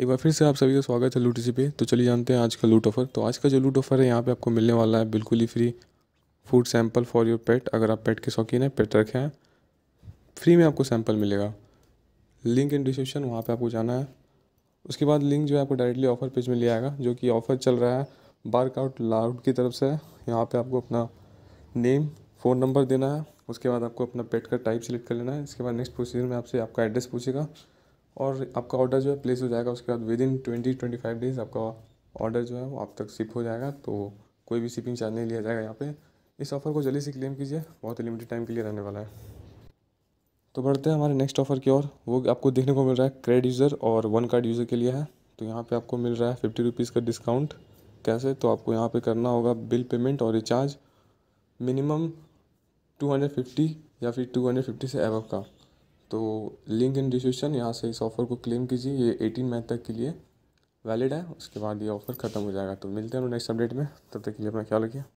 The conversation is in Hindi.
एक बार फिर से आप सभी का स्वागत है लूट इसी पे तो चलिए जानते हैं आज का लूट ऑफर तो आज का जो लूट ऑफर है यहाँ पे आपको मिलने वाला है बिल्कुल ही free food sample for your pet अगर आप पेट के शौकीन हैं पेट रखे हैं फ्री में आपको सैंपल मिलेगा लिंक इन डिस्क्रिप्शन वहाँ पर आपको जाना है उसके बाद लिंक जो है आपको डायरेक्टली ऑफर पेज में ले आएगा जो कि ऑफर चल रहा है बार्कआउट लाउड की तरफ से यहाँ पर आपको अपना नेम फ़ोन नंबर देना है उसके बाद आपको अपना पेट का टाइप सेलेक्ट कर लेना है इसके बाद नेक्स्ट प्रोसीजर में आपसे आपका एड्रेस पूछेगा और आपका ऑर्डर जो है प्लेस हो जाएगा उसके बाद within twenty twenty five days आपका ऑर्डर जो है वो आप तक शिप हो जाएगा तो कोई भी शिपिंग चार्ज नहीं लिया जाएगा यहाँ पे इस ऑफ़र को जल्दी से क्लेम कीजिए बहुत ही लिमिटेड टाइम के लिए रहने वाला है तो बढ़ते हैं हमारे नेक्स्ट ऑफ़र की ओर वो आपको देखने को मिल रहा है क्रेड यूज़र और वन कार्ड यूज़र के लिए है तो यहाँ पे आपको मिल रहा है फिफ्टी रुपीज़ का डिस्काउंट कैसे तो आपको यहाँ पे करना होगा बिल पेमेंट और recharge minimum two hundred fifty या फिर टू हंड्रेड फिफ्टी से एवब का तो लिंक इन डिस्क्रिप्शन यहाँ से इस ऑफ़र को क्लेम कीजिए ये एटीन मई तक के लिए वैलिड है उसके बाद ये ऑफ़र ख़त्म हो जाएगा तो मिलते हैं नेक्स्ट अपडेट में तब तक के लिए अपना ख्याल रखिए